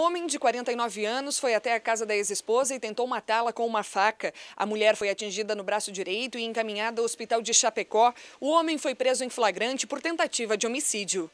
homem de 49 anos foi até a casa da ex-esposa e tentou matá-la com uma faca. A mulher foi atingida no braço direito e encaminhada ao hospital de Chapecó. O homem foi preso em flagrante por tentativa de homicídio.